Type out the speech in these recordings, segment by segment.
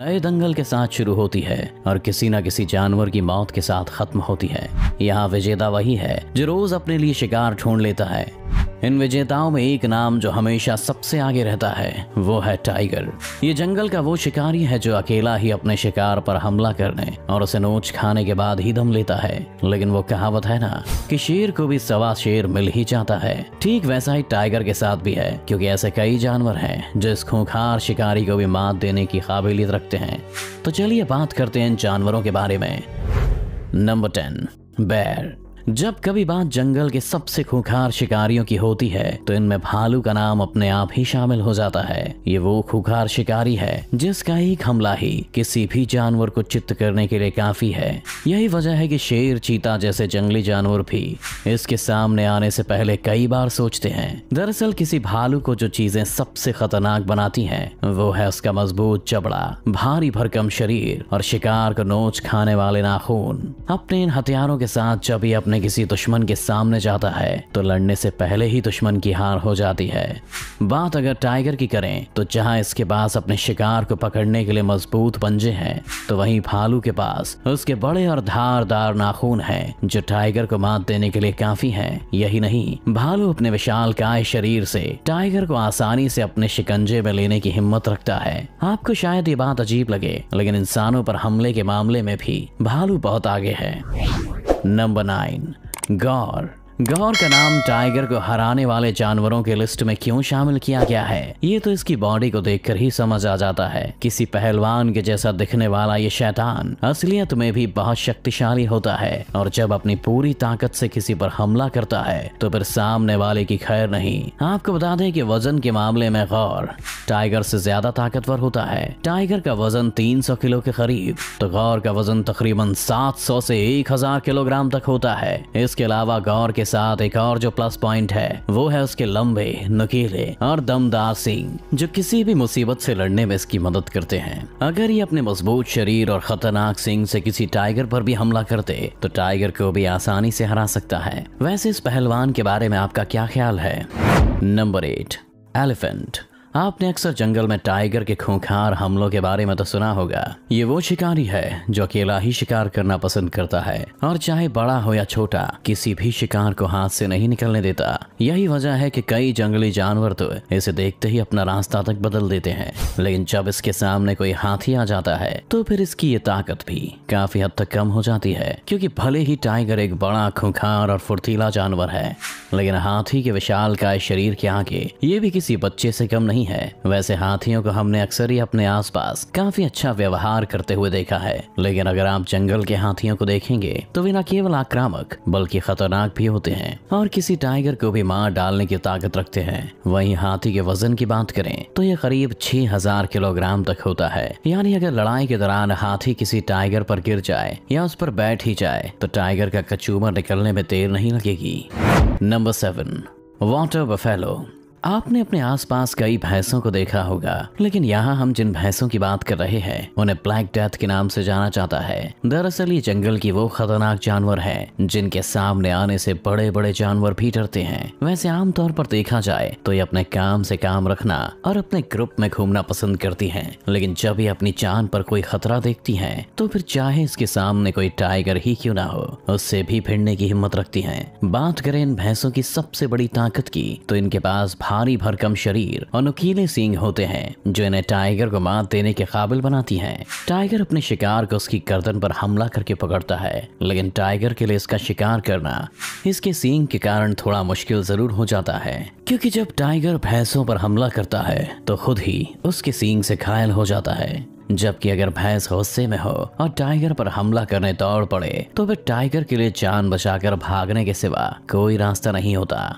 नए दंगल के साथ शुरू होती है और किसी न किसी जानवर की मौत के साथ खत्म होती है यहाँ विजेता वही है जो रोज अपने लिए शिकार ढूंढ लेता है इन विजेताओं में एक नाम जो हमेशा सबसे आगे रहता है वो है टाइगर ये जंगल का वो शिकारी है जो अकेला ही अपने शिकार पर हमला करने और उसे नोच खाने के बाद ही दम लेता है लेकिन वो कहावत है ना कि शेर को भी सवा शेर मिल ही जाता है ठीक वैसा ही टाइगर के साथ भी है क्योंकि ऐसे कई जानवर है जो इस खूंखार शिकारी को भी मात देने की काबिलियत रखते हैं तो चलिए बात करते हैं इन जानवरों के बारे में नंबर टेन बैर जब कभी बात जंगल के सबसे खुखार शिकारियों की होती है तो इनमें भालू का नाम अपने आप ही शामिल हो जाता है ये वो खुखार शिकारी है जिसका एक हमला ही किसी भी जानवर को चित्त करने के लिए काफी है यही वजह है कि शेर चीता जैसे जंगली जानवर भी इसके सामने आने से पहले कई बार सोचते हैं दरअसल किसी भालू को जो चीजें सबसे खतरनाक बनाती है वो है उसका मजबूत चबड़ा भारी भरकम शरीर और शिकार को नोच खाने वाले नाखून अपने इन हथियारों के साथ जब ये अपने अपने किसी दुश्मन के सामने जाता है तो लड़ने से पहले ही दुश्मन की हार हो जाती है बात अगर टाइगर की करें तो जहां इसके पास अपने शिकार को पकड़ने के लिए मजबूत पंजे हैं तो वहीं भालू के पास उसके बड़े और धारदार नाखून हैं जो टाइगर को मात देने के लिए काफी हैं। यही नहीं भालू अपने विशाल काय शरीर से टाइगर को आसानी से अपने शिकंजे में लेने की हिम्मत रखता है आपको शायद ये बात अजीब लगे लेकिन इंसानों पर हमले के मामले में भी भालू बहुत आगे है Number 9. Gar गौर का नाम टाइगर को हराने वाले जानवरों के लिस्ट में क्यों शामिल किया गया है ये तो इसकी बॉडी को देखकर ही समझ आ जाता है किसी पहलवान के जैसा दिखने वाला ये शैतान असलियत में भी बहुत शक्तिशाली होता है और जब अपनी पूरी ताकत से किसी पर हमला करता है तो फिर सामने वाले की खैर नहीं आपको बता दें कि वजन के मामले में गौर टाइगर से ज्यादा ताकतवर होता है टाइगर का वजन तीन किलो के करीब तो गौर का वजन तकरीबन सात से 1000 किलोग्राम तक होता है इसके अलावा गौर के साथ एक और जो प्लस पॉइंट है वो है उसके लंबे नुकीले और दमदार सिंह जो किसी भी मुसीबत से लड़ने में इसकी मदद करते हैं अगर ये अपने मजबूत शरीर और खतरनाक सिंह से किसी टाइगर पर भी हमला करते तो टाइगर को भी आसानी से हरा सकता है वैसे इस पहलवान के बारे में आपका क्या ख्याल है नंबर एट एलिफेंट आपने अक्सर जंगल में टाइगर के खूंखार हमलों के बारे में तो सुना होगा ये वो शिकारी है जो अकेला ही शिकार करना पसंद करता है और चाहे बड़ा हो या छोटा किसी भी शिकार को हाथ से नहीं निकलने देता यही वजह है कि कई जंगली जानवर तो इसे देखते ही अपना रास्ता तक बदल देते हैं लेकिन जब इसके सामने कोई हाथी आ जाता है तो फिर इसकी ये ताकत भी काफी हद तक कम हो जाती है क्योंकि भले ही टाइगर एक बड़ा खूंखार और फुर्तीला जानवर है लेकिन हाथी के विशाल काय शरीर के आगे ये भी किसी बच्चे से कम नहीं है वैसे हाथियों को हमने अक्सर ही अपने आसपास काफी अच्छा व्यवहार करते हुए देखा है लेकिन अगर आप जंगल के हाथियों को देखेंगे तो वे न केवल आक्रामक बल्कि खतरनाक भी होते हैं और किसी टाइगर को भी मार डालने की ताकत रखते हैं वही हाथी के वजन की बात करें तो ये करीब छह किलोग्राम तक होता है यानी अगर लड़ाई के दौरान हाथी किसी टाइगर पर गिर जाए या उस पर बैठ ही जाए तो टाइगर का कचूमर निकलने में देर नहीं लगेगी नंबर सेवन वाटर बफेलो आपने अपने आसपास कई भैंसों को देखा होगा लेकिन यहाँ हम जिन भैंसों की बात कर रहे हैं उन्हें ब्लैक डेथ के नाम से जाना जाता है दरअसल ये जंगल की वो खतरनाक जानवर है जिनके सामने आने से बड़े बड़े जानवर भी डरते हैं वैसे आमतौर पर देखा जाए तो ये अपने काम से काम रखना और अपने ग्रुप में घूमना पसंद करती है लेकिन जब ये अपनी जान पर कोई खतरा देखती है तो फिर चाहे इसके सामने कोई टाइगर ही क्यों ना हो उससे भी फिरने की हिम्मत रखती है बात करें इन भैंसों की सबसे बड़ी ताकत की तो इनके पास भारी भरकम शरीर और नुकीले सींग होते हैं जो इन्हें टाइगर को मात देने के काबिल बनाती हैं। टाइगर अपने शिकार को उसकी गर्दन पर हमला करके पकड़ता है लेकिन टाइगर के लिए इसका शिकार करना इसके सींग के कारण थोड़ा मुश्किल जरूर हो जाता है क्योंकि जब टाइगर भैंसों पर हमला करता है तो खुद ही उसके सींग से घायल हो जाता है जबकि अगर भैंस गुस्से में हो और टाइगर पर हमला करने दौड़ पड़े तो फिर टाइगर के लिए जान बचाकर भागने के सिवा कोई रास्ता नहीं होता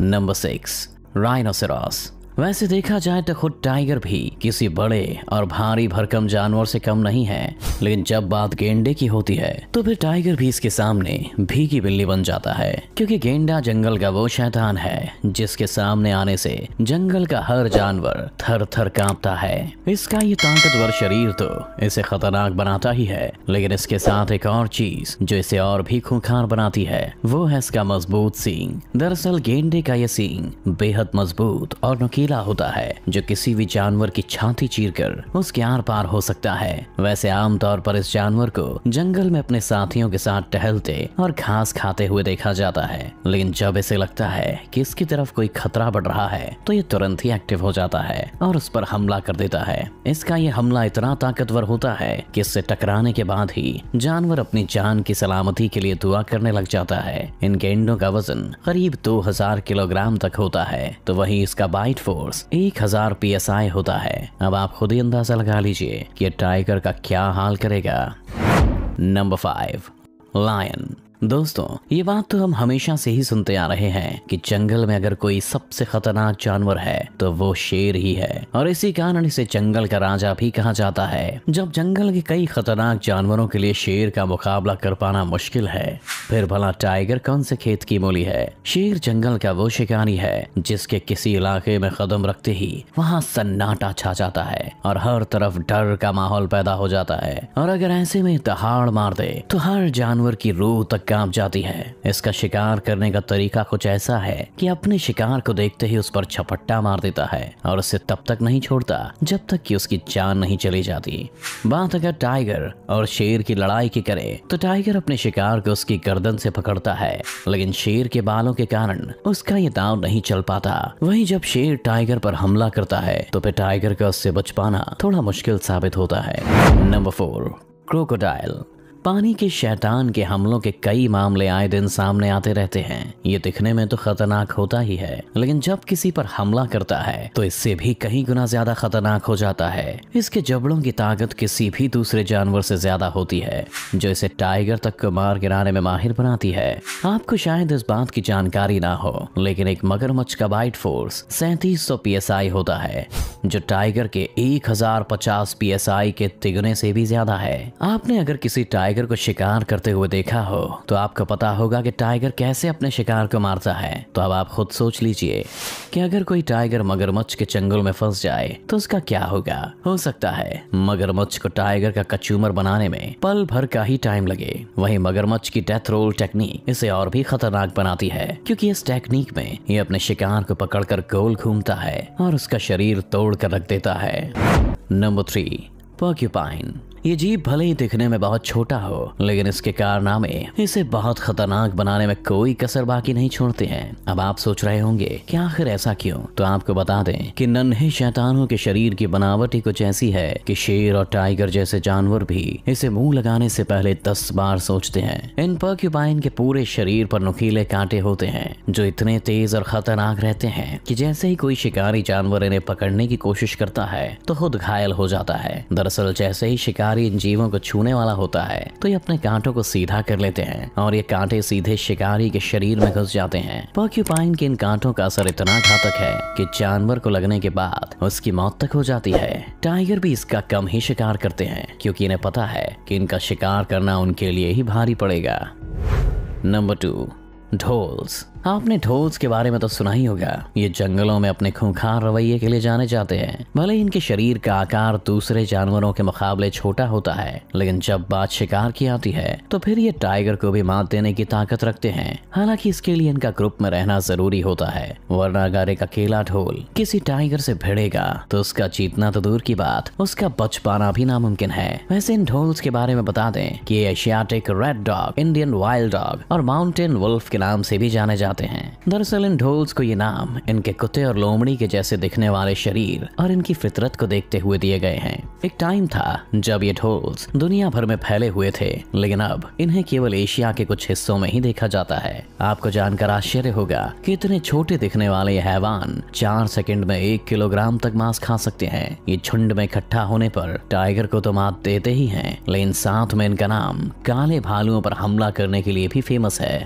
नंबर सिक्स Rhinoceros वैसे देखा जाए तो खुद टाइगर भी किसी बड़े और भारी भरकम जानवर से कम नहीं है लेकिन जब बात गेंडे की होती है तो फिर टाइगर भी इसके सामने भीगी बिल्ली बन जाता है क्योंकि गेंडा जंगल का वो शैतान है जिसके सामने आने से जंगल का हर जानवर थर थर कांपता है इसका ये ताकतवर शरीर तो इसे खतरनाक बनाता ही है लेकिन इसके साथ एक और चीज जो इसे और भी खूंखार बनाती है वो है इसका मजबूत सींग दरअसल गेंडे का ये सींग बेहद मजबूत और नुकी नुकीला होता है जो किसी भी जानवर की छाती चीरकर उसके आर पार हो सकता है वैसे आमतौर पर इस जानवर को जंगल में अपने साथियों के साथ टहलते और घास खाते हुए देखा जाता है लेकिन जब इसे लगता है कि इसकी तरफ कोई खतरा बढ़ रहा है तो ये तुरंत ही एक्टिव हो जाता है और उस पर हमला कर देता है इसका ये हमला इतना ताकतवर होता है कि इससे टकराने के बाद ही जानवर अपनी जान की सलामती के लिए दुआ करने लग जाता है इन गेंडों का वजन करीब 2000 किलोग्राम तक होता है तो वही इसका बाइट फो फोर्स 1000 आई होता है अब आप खुद ही अंदाजा लगा लीजिए कि टाइगर का क्या हाल करेगा नंबर फाइव लायन दोस्तों ये बात तो हम हमेशा से ही सुनते आ रहे हैं कि जंगल में अगर कोई सबसे खतरनाक जानवर है तो वो शेर ही है और इसी कारण इसे जंगल का राजा भी कहा जाता है जब जंगल के कई खतरनाक जानवरों के लिए शेर का मुकाबला कर पाना मुश्किल है फिर भला टाइगर कौन से खेत की मूली है शेर जंगल का वो शिकारी है जिसके किसी इलाके में कदम रखते ही वहाँ सन्नाटा छा जाता है और हर तरफ डर का माहौल पैदा हो जाता है और अगर ऐसे में दहाड़ मार दे तो हर जानवर की रूह तक कांप जाती है इसका शिकार करने का तरीका कुछ ऐसा है कि अपने शिकार को देखते ही उस पर छपट्टा मार देता है और उसे तब तक नहीं छोड़ता जब तक कि उसकी जान नहीं चली जाती बात अगर टाइगर और शेर की लड़ाई की करे तो टाइगर अपने शिकार को उसकी गर्दन से पकड़ता है लेकिन शेर के बालों के कारण उसका ये दाव नहीं चल पाता वही जब शेर टाइगर पर हमला करता है तो फिर टाइगर का उससे बच पाना थोड़ा मुश्किल साबित होता है नंबर फोर क्रोकोडाइल पानी के शैतान के हमलों के कई मामले आए दिन सामने आते रहते हैं ये दिखने में तो खतरनाक होता ही है लेकिन जब किसी पर हमला करता है तो इससे भी कहीं गुना ज्यादा खतरनाक हो जाता है इसके जबड़ों की ताकत किसी भी दूसरे जानवर से ज्यादा होती है जो इसे टाइगर तक को मार गिराने में माहिर बनाती है आपको शायद इस बात की जानकारी ना हो लेकिन एक मगरमच्छ का बाइट फोर्स सैंतीस सौ होता है जो टाइगर के 1050 हजार के तिगने से भी ज्यादा है आपने अगर किसी टाइगर को शिकार करते हुए देखा हो तो आपको पता होगा कि टाइगर कैसे अपने शिकार को मारता है तो अब आप खुद सोच लीजिए कि अगर कोई टाइगर मगरमच्छ के चंगुल में फंस जाए तो उसका क्या होगा हो सकता है मगरमच्छ को टाइगर का कचूमर बनाने में पल भर का ही टाइम लगे वही मगरमच्छ की डेथ रोल टेक्निक इसे और भी खतरनाक बनाती है क्योंकि इस टेक्निक में ये अपने शिकार को पकड़कर गोल घूमता है और उसका शरीर तोड़ कर रख देता है नंबर थ्री पॉक्यूपाइन ये जीप भले ही दिखने में बहुत छोटा हो लेकिन इसके कारनामे इसे बहुत खतरनाक बनाने में कोई कसर बाकी नहीं छोड़ते हैं अब आप सोच रहे होंगे कि आखिर ऐसा क्यों तो आपको बता दें कि नन्हे शैतानों के शरीर की बनावट ही कुछ ऐसी है कि शेर और टाइगर जैसे जानवर भी इसे मुंह लगाने से पहले दस बार सोचते हैं इन पर्क्यूपाइन के पूरे शरीर पर नुकीले कांटे होते हैं जो इतने तेज और खतरनाक रहते हैं कि जैसे ही कोई शिकारी जानवर इन्हें पकड़ने की कोशिश करता है तो खुद घायल हो जाता है दरअसल जैसे ही शिकारी शिकारी इन जीवों को छूने वाला होता है तो ये अपने कांटों को सीधा कर लेते हैं और ये कांटे सीधे शिकारी के शरीर में घुस जाते हैं पॉक्यूपाइन के इन कांटों का असर इतना घातक है कि जानवर को लगने के बाद उसकी मौत तक हो जाती है टाइगर भी इसका कम ही शिकार करते हैं क्योंकि इन्हें पता है कि इनका शिकार करना उनके लिए ही भारी पड़ेगा नंबर टू ढोल्स आपने ढोल्स के बारे में तो सुना ही होगा ये जंगलों में अपने खूंखार रवैये के लिए जाने जाते हैं भले इनके शरीर का आकार दूसरे जानवरों के मुकाबले छोटा होता है लेकिन जब बात शिकार की आती है तो फिर ये टाइगर को भी मात देने की ताकत रखते हैं हालांकि इसके लिए इनका ग्रुप में रहना जरूरी होता है वरना अगर एक अकेला ढोल किसी टाइगर से भिड़ेगा तो उसका जीतना तो दूर की बात उसका बच पाना भी नामुमकिन है वैसे इन ढोल्स के बारे में बता दें कि Asiatic red dog Indian wild dog और माउंटेन वुल्फ के नाम से भी जाने जाते जाते हैं दरअसल इन ढोल्स को ये नाम इनके कुत्ते और लोमड़ी के जैसे दिखने वाले शरीर और इनकी फितरत को देखते हुए दिए गए हैं एक टाइम था जब ये ढोल्स दुनिया भर में फैले हुए थे लेकिन अब इन्हें केवल एशिया के कुछ हिस्सों में ही देखा जाता है आपको जानकर आश्चर्य होगा कि इतने छोटे दिखने वाले हैवान चार सेकंड में एक किलोग्राम तक मांस खा सकते हैं ये झुंड में इकट्ठा होने पर टाइगर को तो मात देते ही हैं लेकिन साथ में इनका नाम काले भालुओं पर हमला करने के लिए भी फेमस है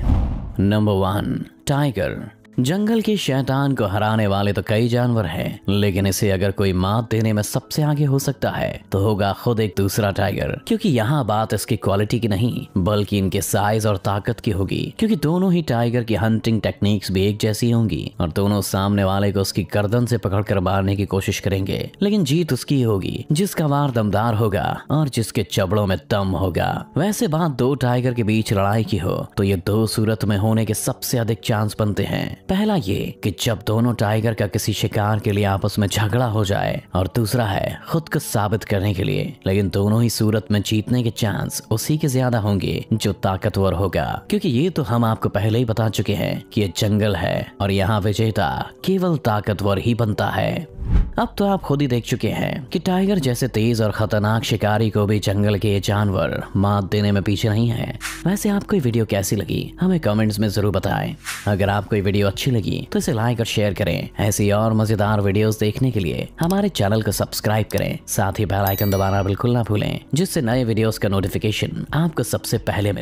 नंबर वन tiger. जंगल के शैतान को हराने वाले तो कई जानवर हैं, लेकिन इसे अगर कोई मात देने में सबसे आगे हो सकता है तो होगा खुद एक दूसरा टाइगर क्योंकि यहाँ बात इसकी क्वालिटी की नहीं बल्कि इनके साइज और ताकत की होगी क्योंकि दोनों ही टाइगर की हंटिंग टेक्निक्स भी एक जैसी होंगी और दोनों सामने वाले को उसकी गर्दन से पकड़ कर मारने की कोशिश करेंगे लेकिन जीत उसकी होगी जिसका वार दमदार होगा और जिसके चबड़ों में दम होगा वैसे बात दो टाइगर के बीच लड़ाई की हो तो ये दो सूरत में होने के सबसे अधिक चांस बनते हैं पहला ये कि जब दोनों टाइगर का किसी शिकार के लिए आपस में झगड़ा हो जाए और दूसरा है खुद को साबित करने के लिए लेकिन दोनों ही सूरत में जीतने के चांस उसी के ज्यादा होंगे जो ताकतवर होगा क्योंकि ये तो हम आपको पहले ही बता चुके हैं कि ये जंगल है और यहाँ विजेता केवल ताकतवर ही बनता है अब तो आप खुद ही देख चुके हैं कि टाइगर जैसे तेज और खतरनाक शिकारी को भी जंगल के ये जानवर मात देने में पीछे नहीं है वैसे आपको ये वीडियो कैसी लगी हमें कमेंट्स में जरूर बताएं अगर आपको ये वीडियो अच्छी लगी तो इसे लाइक और शेयर करें ऐसी और मजेदार वीडियोस देखने के लिए हमारे चैनल को सब्सक्राइब करें साथ ही बेलाइकन दबाना बिल्कुल ना भूलें जिससे नए वीडियोज का नोटिफिकेशन आपको सबसे पहले मिले